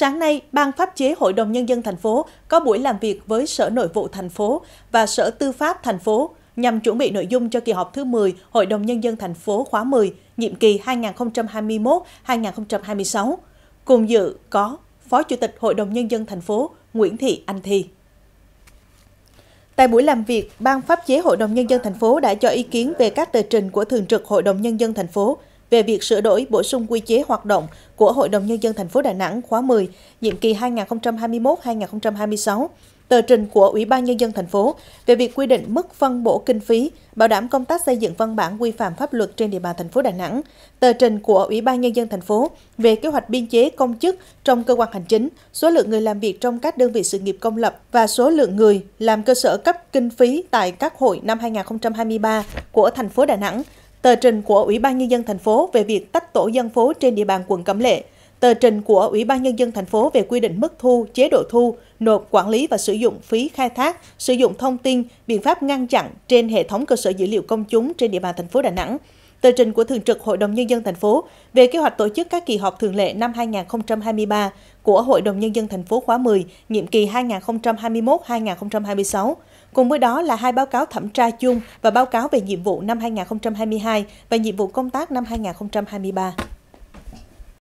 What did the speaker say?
Sáng nay, Ban Pháp chế Hội đồng Nhân dân thành phố có buổi làm việc với Sở Nội vụ thành phố và Sở Tư pháp thành phố nhằm chuẩn bị nội dung cho kỳ họp thứ 10 Hội đồng Nhân dân thành phố khóa 10, nhiệm kỳ 2021-2026. Cùng dự có Phó Chủ tịch Hội đồng Nhân dân thành phố Nguyễn Thị Anh Thi. Tại buổi làm việc, Ban Pháp chế Hội đồng Nhân dân thành phố đã cho ý kiến về các tờ trình của Thường trực Hội đồng Nhân dân thành phố về việc sửa đổi bổ sung quy chế hoạt động của Hội đồng Nhân dân thành phố Đà Nẵng khóa 10, nhiệm kỳ 2021-2026, tờ trình của Ủy ban Nhân dân thành phố về việc quy định mức phân bổ kinh phí, bảo đảm công tác xây dựng văn bản quy phạm pháp luật trên địa bàn thành phố Đà Nẵng, tờ trình của Ủy ban Nhân dân thành phố về kế hoạch biên chế công chức trong cơ quan hành chính, số lượng người làm việc trong các đơn vị sự nghiệp công lập và số lượng người làm cơ sở cấp kinh phí tại các hội năm 2023 của thành phố Đà Nẵng, tờ trình của Ủy ban nhân dân thành phố về việc tách tổ dân phố trên địa bàn quận Cẩm Lệ, tờ trình của Ủy ban nhân dân thành phố về quy định mức thu, chế độ thu, nộp quản lý và sử dụng phí khai thác, sử dụng thông tin, biện pháp ngăn chặn trên hệ thống cơ sở dữ liệu công chúng trên địa bàn thành phố Đà Nẵng. Tờ trình của Thường trực Hội đồng Nhân dân thành phố về kế hoạch tổ chức các kỳ họp thường lệ năm 2023 của Hội đồng Nhân dân thành phố khóa 10, nhiệm kỳ 2021-2026, Cùng với đó là hai báo cáo thẩm tra chung và báo cáo về nhiệm vụ năm 2022 và nhiệm vụ công tác năm 2023.